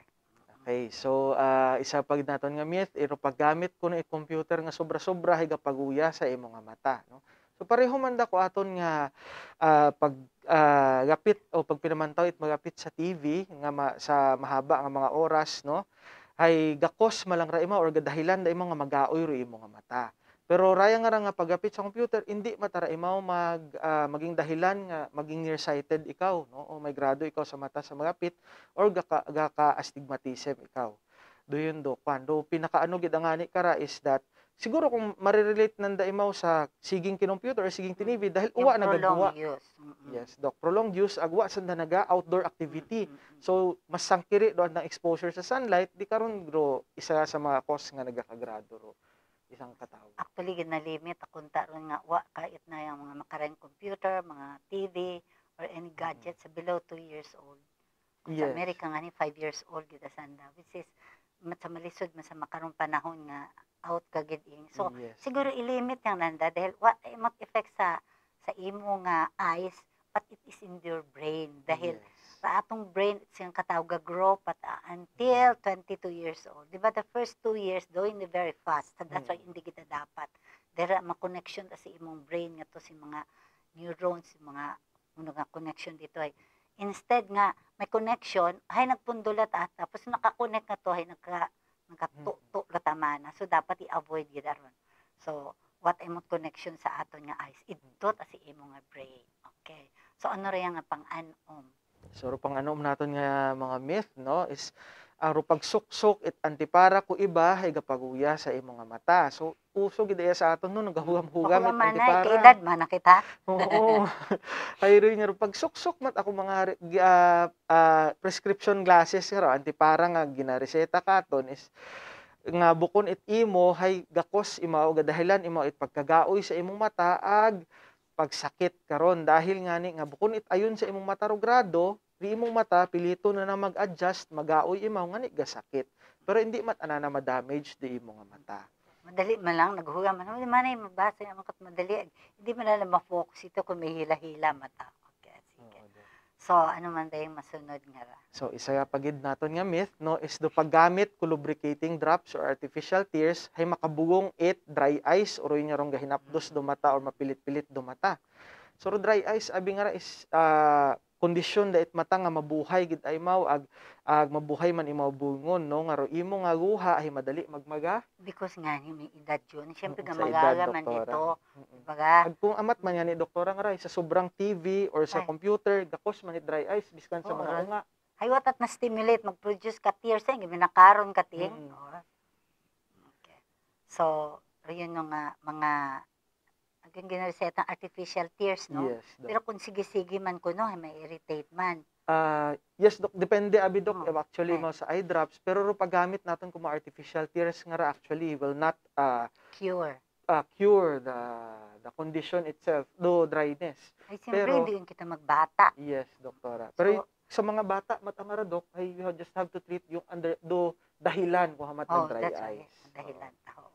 Okay, so uh, isa pag naton nga myth, iro paggamit ko ng computer nga sobra-sobra higa paguya sa imo nga mata, no? So pareho man da ko aton nga uh, pag uh, gapit o pag pinamantaw it magapit sa TV nga ma, sa mahaba nga mga oras, no? Ay gakos malang ra imo or gadahilan da imo nga magaoy ro imo nga mata. Pero raya nga nga ah, pagapit sa computer, hindi matara imaw eh, mag, uh, maging dahilan nga maging nearsighted ikaw no o may grado ikaw sa mata sa magapit or gaka, gaka astigmatism ikaw. Do yun do kwando pinakaano gid ang ani kara is that siguro kung marirelate nanda imaw sa siging kinomputer or siging tinibi dahil uwa na gadwa. Yes, doc. Prolonged use agwa sa naga outdoor activity. So mas sangkiri do ang exposure sa sunlight di karon gro isa sa mga cause nga nagakagrado ro isang katao? Actually, ginalimit akunta ron nga wa kahit na yung mga makarang computer, mga TV, or any gadget mm sa below 2 years old. Kung yes. Sa Amerika nga ni 5 years old gid asanda, uh, which is matsamalisod mas sa makaron panahon nga out ka gid So yes. siguro ilimit yang nanda dahil what eh, ay mag effect sa sa imo nga eyes but it is in your brain dahil yes sa atong brain siyang katawag grow pata uh, until 22 years old. Di ba the first two years do hindi very fast. So that's mm. why hindi kita dapat. Dera, ma-connection ta si imong brain nga to si mga neurons, si mga ano nga connection dito ay instead nga may connection ay nagpundulat at ah, tapos naka na to ay nagka nakatukto mm. tamana. So dapat i-avoid gid aron. So what imong connection sa aton nga eyes. it Ito mm. ta si imong nga brain. Okay. So ano ra nga pang -um. So pang ano naton nga mga myth no is ah, ang aro pagsuksok it antipara ko iba ay gapaguya sa imong nga mata. So uso gid sa aton no nagahugam-hugam it eh, antipara. Kay edad man nakita. Oo. *laughs* ay rin nga pagsuksok mat ako mga uh, uh, prescription glasses nga antipara nga ginareseta aton is nga bukon it imo hay gakos imaw gadahilan imo it pagkagaoy sa imong mata ag pagsakit karon dahil ngani nga bukon it ayon sa imong mata grado di imong mata pilito na na mag-adjust magaoy imaw ngani gasakit pero hindi mat ana ma-damage di imong mata madali man lang naghuga man man ay mabasa nga makat madali hindi man lang ma-focus ito kung may hila-hila mata So, ano man tayong masunod nga ra? So, isa nga pagid naton nga myth, no, is do paggamit ko lubricating drops or artificial tears, hay makabugong it, dry ice, or yun nga gahinapdos mm. dumata or mapilit-pilit dumata. So, dry ice, abi nga ra is, uh, kondisyon dait mata nga mabuhay gid ay mao ag ag mabuhay man imaw bungon no nga imo nga guha ay madali magmaga because nga ni may edad yun syempre nga mm, magala man dito baga ag kung amat man ni doktora nga ray sa sobrang TV or sa ay. computer gakos man ni dry eyes biskan sa mga nga haywat at na-stimulate mag-produce ka tears ay ginakaron ka ting mm okay. so yun nga mga hanggang ginaresetang artificial tears, no? Yes, Doc. Pero kung sige-sige man ko, no, eh, may irritate man. Uh, yes, Doc. Depende, Abi, Doc. Oh, actually, okay. mo sa eye drops. Pero ro paggamit natin kung artificial tears nga ra, actually, will not uh, cure uh, cure the the condition itself, though dryness. Ay, siyempre, Pero, hindi kita magbata. Yes, doktora. Pero so, sa mga bata, matamara, Doc, ay, you just have to treat yung under, do dahilan kung hamat oh, ng dry that's Right. Dahilan. Oh.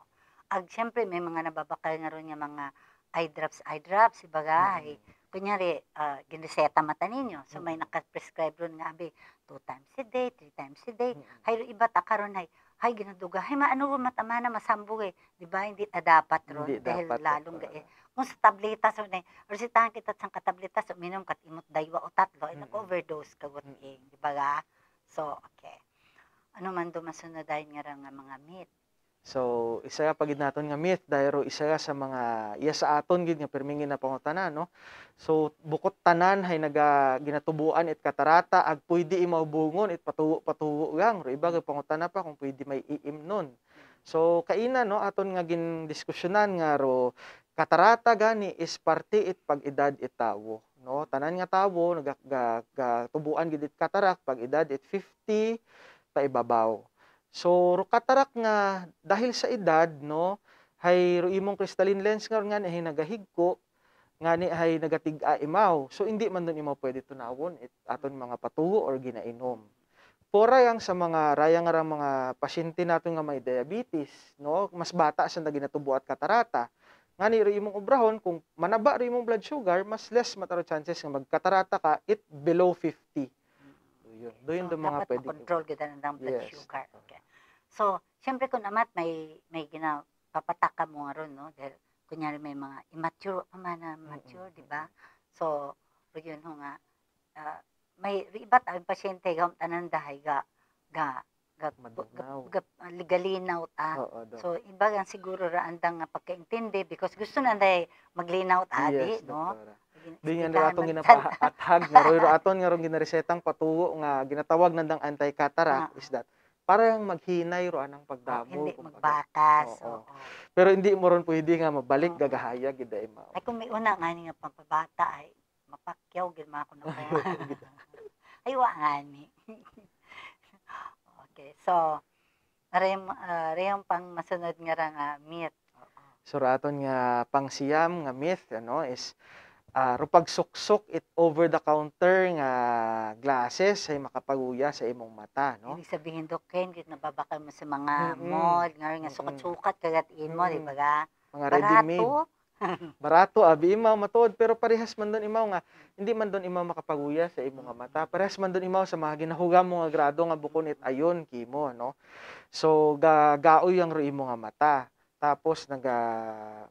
Ag, siyempre, may mga nababakal nga ron yung mga eye drops, eye drops, ibagay. Mm-hmm. Kunyari, uh, ah, ginreseta mata ninyo. So, may nakaprescribe ron nga, abi, two times a day, three times a day. Mm-hmm. Hay, iba ta karon hay, hay ginaduga. Hay, maano ko matama na masambog eh. Di ba, hindi ta dapat ron. Hindi dahil dapat lalong gae. Eh. Kung sa tableta, so, na, or si tahan kita sang tableta, so, minom kat imot daywa o tatlo, eh, mm-hmm. overdose ka mm-hmm. eh. Di ba ga? So, okay. Ano man do masunod nga nga mga meat So, isa ka pagid naton nga myth dahil isa ka sa mga iya sa aton gid nga permingin na pangutana no. So, bukot tanan hay naga ginatubuan it katarata ag pwede imaw bungon it patuo patuo gang ro iba kay pangutana pa kung pwede may iim nun. So, kaina no aton nga gin diskusyonan nga ro katarata gani is parte it pag edad tawo no tanan nga tawo nagatubuan gid it katarak pag edad it 50 ta ibabaw So katarak nga dahil sa edad no hay imong crystalline lens nga nga ay nagahigko nga ni hay nagatig-a imaw. So hindi man dun imaw pwede tunawon it, aton mga patuho or ginainom. Pora yang sa mga raya nga mga pasyente naton nga may diabetes no mas bata sa naginatubo at katarata nga ni imong obrahon kung manaba ri imong blood sugar mas less mataro chances nga magkatarata ka it below 50 yun. Doon so, mga pwede. Dapat control kita ng blood yes. sugar. Okay. So, siyempre ko amat may, may ginapapatak ka mo nga ron, no? Dahil, kunyari may mga immature pa man na mm, mm, mature, mm-hmm. di mm, ba? So, yun ho nga, uh, may ribat ang pasyente gam tanan dahay ga ga ga, ga, galinaw ta. Oo, so iba ang siguro ra andang nga pagkaintindi because gusto na day maglinaw ta yes, di no. Di nga ra atong ginapahatag nga *laughs* ro aton nga ro ginaresetang patuo nga ginatawag nandang anti-cataract ah. is that parang maghinay ro ang pagdamo. Oh, hindi magbatas. Oo. Oh, oh. Pero hindi mo ron pwede nga mabalik oh. gagahaya gid ay mao. Ay kung may una nga nga pampabata ay mapakyaw gid man ako na *laughs* kaya. ay wa nga ni. *laughs* okay, so rem uh, pang masunod nga ra nga ah, myth. So raton nga pangsiyam nga myth ano is uh, ah, rupag suksok it over the counter nga glasses ay makapaguya sa imong mata no ibig sabihin dok ken git nababakal mo sa mga mm-hmm. mall nga nga sukat-sukat kagat in mo mm-hmm. di ba mga ready made *laughs* barato abi imaw matod pero parehas man don imaw nga hindi man don imaw makapaguya sa imong mata parehas man don imaw sa mga ginahuga mo nga grado nga bukon it ayon kimo no so gagaoy ang ro imong mata tapos naga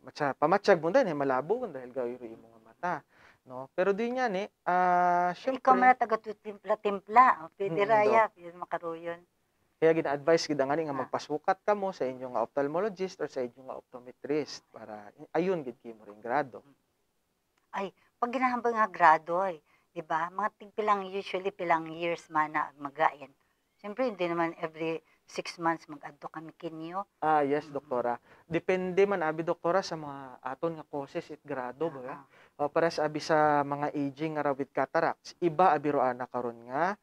matcha pamatsyag mo din eh, malabo kun dahil gaoy ro imo bata. No? Pero di niyan eh, ah, syempre, Ikaw man taga timpla-timpla. O, oh, Pwede Mm, raya, pwede makaruyon. kaya gina-advise gid nga nga Ah. magpasukat ka mo sa inyong ophthalmologist or sa inyong optometrist para ayun gid kay mo ring grado. Mm. Pag ginahambang nga grado, ay, di ba? Mga tigpilang, usually pilang years man na magayan. Siyempre, hindi naman every six months mag-adto kami kinyo. Ah, yes, mm-hmm. doktora. Depende man abi doktora sa mga aton nga causes it grado ba. Eh? Ah, Uh, ah. para sa abi sa mga aging nga with cataracts, iba abi ro ana karon nga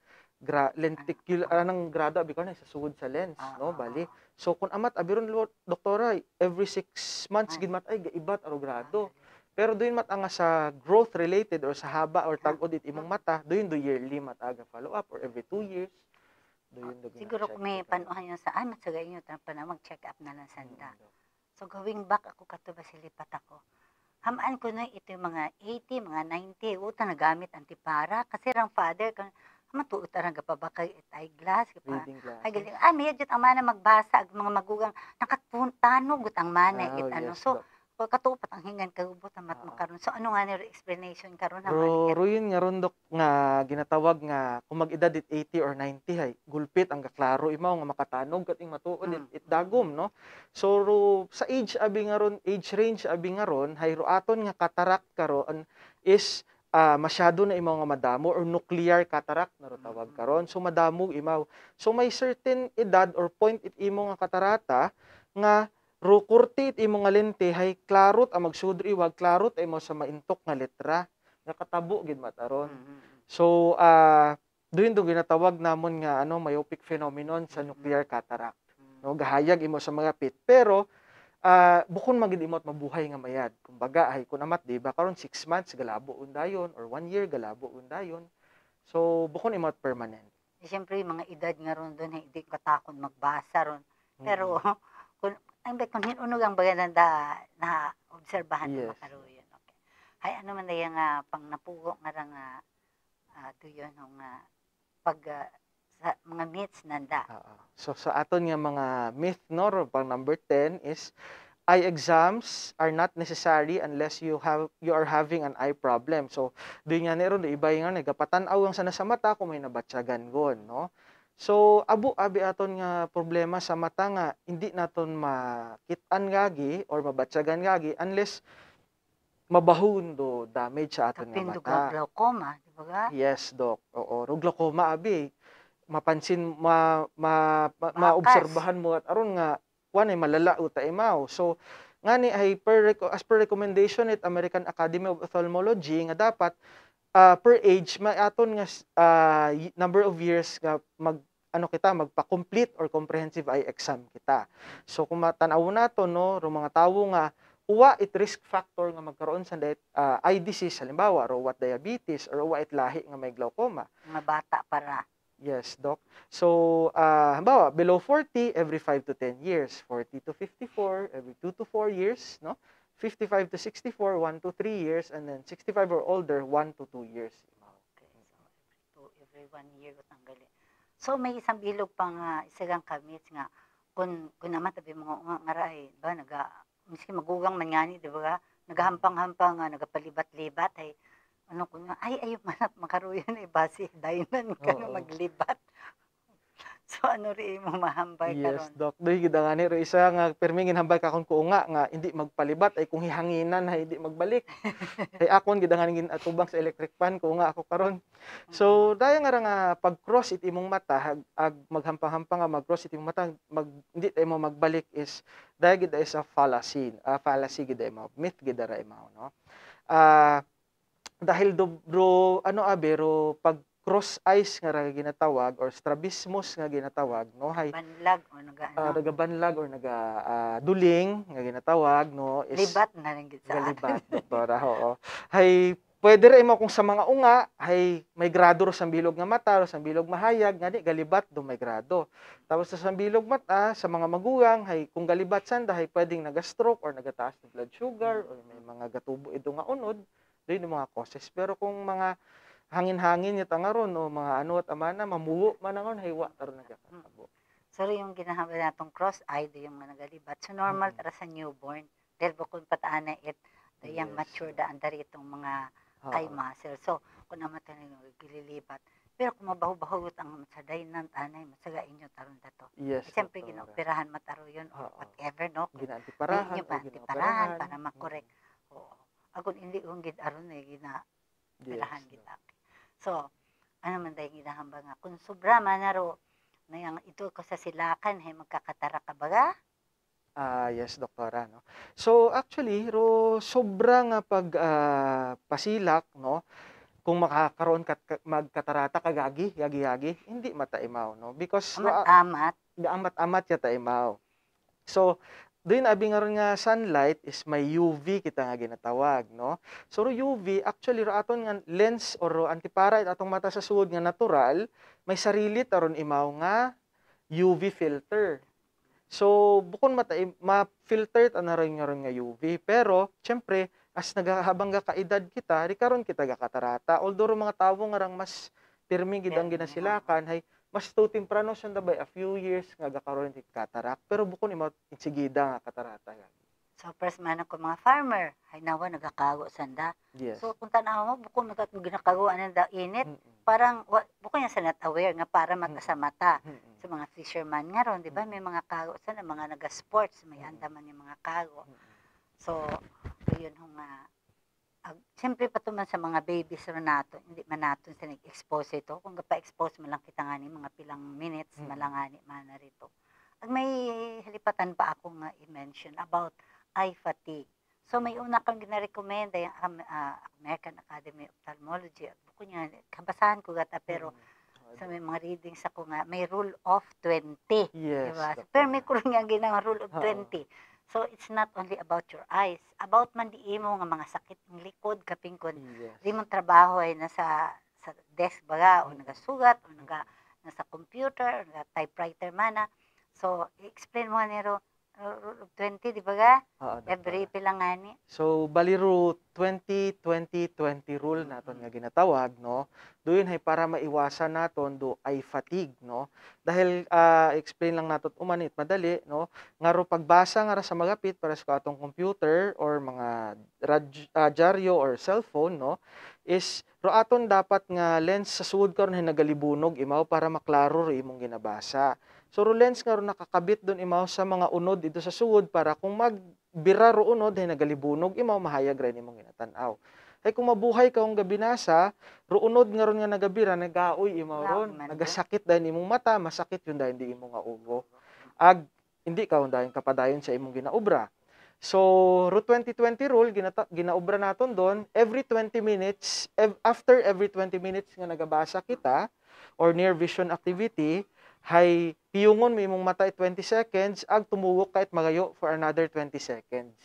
gra lenticular ah, anang grado abi karon eh, sa sugod sa lens, ah, no, ah, bali. Ah, so kun amat abi ron doktora, every six months ah, gid mat ay ibat aro grado. Ah, pero doon mat nga sa growth related or sa haba or tag-od it imong mata, doon do yearly mat aga follow up or every two years. Doon oh, siguro kung may panuhan yun sa, ay, matsugay nyo, pa na mag-check up na lang sanda. Mm, mm So, going back ako katuba silipat ako. Hamaan ko na ito yung mga 80, mga 90, uta na gamit antipara. Kasi rang father, matuot arang rang pa ba glass, eyeglass? Ka pa? Ay, Ah, medyo ang mana magbasa, ag mga magugang, nakatpuntanog ang mana. Ah, oh, it, ano. yes, ano. So, Wa katupat ang hingan kagubot amat uh, makaron. So ano nga ni explanation karon naman? Pero yun nga ron nga ginatawag nga kung mag-edad it 80 or 90 hay gulpit ang kaklaro imaw nga makatanog kating matuod hmm. it, mm. it dagom no. So ro, sa age abi nga ron age range abi nga ron hay aton nga cataract karon is uh, masyado na imaw nga madamo or nuclear cataract na tawag karon so madamo imaw so may certain edad or point it imo nga katarata nga Rukurtit imo nga lente hay klarot ang magsudri wag klarot ay mo sa maintok nga letra nga katabo gid mataron. Mm, mm, mm. So uh, ah, doon do ginatawag namon nga ano myopic phenomenon sa nuclear cataract. No gahayag imo sa mga pit pero uh, ah, bukon magid imo at mabuhay nga mayad. Kumbaga ay kunamat di ba karon 6 months galabo undayon or 1 year galabo undayon. So bukon imo at permanent. Eh, siyempre, mga edad nga ron doon, hindi katakon magbasa ron. Pero, mm-hmm ang bekon hinunog ang bagay da na obserbahan yes. makaruyon. Okay. Hay ano man dayang ah, nga uh, pang napugo ah, nga rang nga uh, tuyon nga uh, pag uh, sa mga myths nanda. uh So sa aton nga mga myth no pang number 10 is eye exams are not necessary unless you have you are having an eye problem. So do nga nero do ibay nga ano, nagapatan-aw eh, ang sana sa mata kung may nabatyagan gon no. So abo abi aton nga problema sa mata nga hindi naton makitan gagi or mabatsagan gagi unless mabahon do damage sa aton nga mata. glaucoma, di ba? Yes, doc. Oo, ro glaucoma abi mapansin ma, ma, ma maobserbahan mo at aron nga kuan ay malala uta imaw. So ngani ay per as per recommendation it American Academy of Ophthalmology nga dapat uh, per age maaton nga uh, number of years nga mag ano kita magpa-complete or comprehensive eye exam kita. So kung matanaw nato no ro mga tawo nga uwa it risk factor nga magkaroon sa uh, eye disease halimbawa ro what diabetes or uwa it lahi nga may glaucoma. Mga bata para. Yes, doc. So, uh, halimbawa, below 40, every 5 to 10 years. 40 to 54, every 2 to 4 years, no? 55 to 64, 1 to 3 years, and then 65 or older, 1 to 2 years. Okay. So, every 1 year ko tanggalin. So, may isang bilog pang uh, isagang kamit nga, kun, kun naman tabi mga nga ngaray, eh, ba, naga, miski magugang man nga di ba, nagahampang-hampang, uh, nagapalibat-libat, ay, eh. ano ko nga, ay, ayaw manap, makaroon yun, ay, eh, basi, *laughs* dahilan ka na maglibat. *laughs* So ano ri mo mahambay karon? Yes, Doc. Doy gid nga ni isa nga pirmi ginhambay ka kon kuunga nga hindi magpalibat ay kung hihanginan ay hindi magbalik. *laughs* ay akon gid nga ning atubang sa electric pan kuunga ako karon. So mm-hmm. daya nga nga pag cross it imong mata ag, ag maghampang-hampang nga mag cross it imong mata mag hindi tayo mo magbalik is daya gid is a fallacy. A fallacy gid mo. Myth gid ra mo, no? Ah uh, dahil do, bro, ano abero ah, pag cross eyes nga ra ginatawag or strabismus nga ginatawag no hay banlag o naga ano? Ah, naga banlag or naga uh, duling nga ginatawag no is libat na lang gid sa libat doktora oo hay pwede ra imo kung sa mga unga hay may grado ro sa bilog nga mata ro sa bilog mahayag nga di galibat do may grado tapos sa bilog mata sa mga magulang hay kung galibat sanda hay pwedeng naga stroke or nagataas ng blood sugar or may mga gatubo ido nga unod do mga causes pero kung mga hangin-hangin niya tangaron o mga ano at na, mamuo man ang haywa taron nagakatabo. Sorry yung ginahabi natong cross eye yung mga nagalibat. So normal mm. tara sa newborn dahil bukod pataana it the yes. young mature da dari itong mga ha. eye muscle. So kung naman tayo gililibat. Pero kung mabaho-bahot ang sa dainan tanay masaga saga inyo taron dato. Yes. E, Siyempre ginooperahan mataro yun o whatever no. Ginantiparahan. Ginantiparahan para makorek. Mm. Oo. Agon hindi gid aron eh gina Yes, kita. Ah, So, ano man dahil ginahamba nga. Kung sobra manaro, naro, nayang ito ko sa silakan, hay magkakatara ka baga? Ah, uh, yes, doktora, no. So actually, ro sobra nga pag uh, pasilak, no. Kung makakaroon kat, magkatarata kagagi, yagi gagi hindi mataimaw, no. Because amat-amat, ah, amat-amat ya taimaw. So, doon abi nga nga sunlight is may UV kita nga ginatawag, no? So UV actually ro aton nga lens or antipara atong mata sa suod nga natural, may sarili taron imaw nga UV filter. So, bukon mata, ma-filter ta na rin nga UV. Pero, syempre, as nagahabang kaedad kita, di kita gakatarata. Although mga tawo nga rang mas tirmigid ang mm-hmm. ginasilakan, hay mas to prano siya by a few years nga gakaroon ni katarak pero bukon ni insigida nga katarata nga. So first man ako mga farmer ay nawa nagakago sanda. Yes. So kung tanaw mo bukon magat ginakago anan da init mm -hmm. parang bukod yan sa aware nga para magkasamata mm -hmm. sa mga fisherman nga ron di ba may mga kago sa mga naga sports may andaman yung mga kago. Mm -hmm. So yun ho nga uh, siyempre patuman sa mga babies ro nato, hindi man nato sa nag-expose ito. Kung pa-expose man lang kita nga ni mga pilang minutes, hmm. malangani man na rito. Ang may halipatan pa ako nga i-mention about eye fatigue. So may una kang ginarekomenda yung um, uh, American Academy of Ophthalmology. Buko niya, kabasahan ko gata pero mm. sa so, may mga readings ako nga, may rule of 20. Yes. Diba? So, pero may kulang nga ginang rule of 20. Uh-huh. So it's not only about your eyes, about man di imo nga mga sakit ng likod kapingkon. Yes. Di mong trabaho ay nasa sa desk baga o nagasugat o naga nasa computer, naga typewriter mana. So explain mo nero Route 20, di ba ga? Oo, Every pilangani. So, bali Route 20, 20, 20 rule naton nga ginatawag, no? Doon ay para maiwasan naton do ay fatigue, no? Dahil, uh, explain lang naton umanit, madali, no? Nga ro pagbasa nga ra sa magapit para sa atong computer or mga radyo ah, uh, or cellphone, no? Is, ro aton dapat nga lens sa sud karon hinagalibunog imaw para maklaro ro imong ginabasa. So rulens nga ro nakakabit doon imaw sa mga unod dito sa suod para kung magbira ro unod ay nagalibunog imaw mahayag ra nimo ginatan-aw. Ay kung mabuhay ka ung gabinasa, ruunod nga ron nga nagabira, nagaoy imaw ron, eh. nagasakit dahil imong mata, masakit yun dahil hindi imong nga ugo. Ag, hindi ka dahil kapadayon sa imong ginaubra. So, Route 2020 rule, ginata, ginaubra naton doon, every 20 minutes, ev, after every 20 minutes nga nagabasa kita, or near vision activity, hay piyungon mo imong mata 20 seconds ag tumuwok kahit magayo for another 20 seconds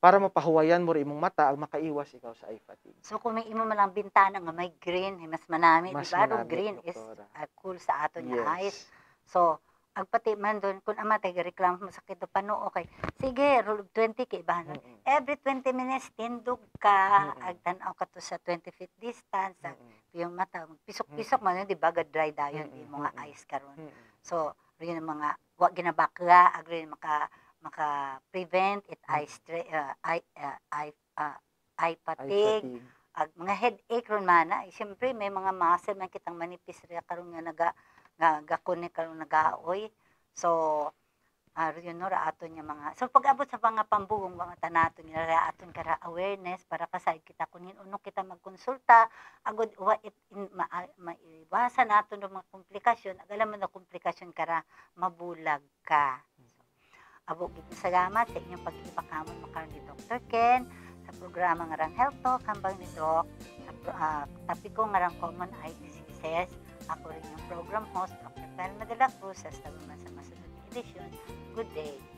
para mapahuwayan mo rin imong mata ang makaiwas ikaw sa eye fatigue. So kung may imo malang bintana nga may green, eh, mas manami, diba? ba? green doktora. is uh, cool sa ato yes. nga eyes. So agpati man doon kun amatay reklamo mo sakit do pano okay sige rule of 20 kay bahan mm -hmm. every 20 minutes tindog ka mm -hmm. agtanaw ka to sa 20 feet distance mm -hmm. yung mata pisok-pisok mm -hmm. man di ba ga dry dayon mm -hmm. mga eyes karon mm -hmm. so rin mga wa ginabakla agri maka maka prevent it mm. eye stra- uh, eye uh, eye, uh, eye fatigue, eye fatigue. Ag, mga headache ron mana eh, siyempre may mga muscle man kitang manipis ra karon nga naga nga gakon ni karon nagaoy so aro uh, yun no raaton niya mga so pag abot sa mga pambugong mga tanaton nila raaton kara awareness para kasay kita kunin uno kita magkonsulta agud wa it in, ma, maiwasan nato ng mga komplikasyon agala man na komplikasyon kara mabulag ka abo gid salamat sa inyong pag-ipakamon makaron ni Dr. Ken sa programa nga rang health talk hambang ni Doc sa uh, topic ko nga rang common eye diseases ako rin yung program host, Dr. Telma de la Cruz, sa sagunan sa masunod edisyon. Good day!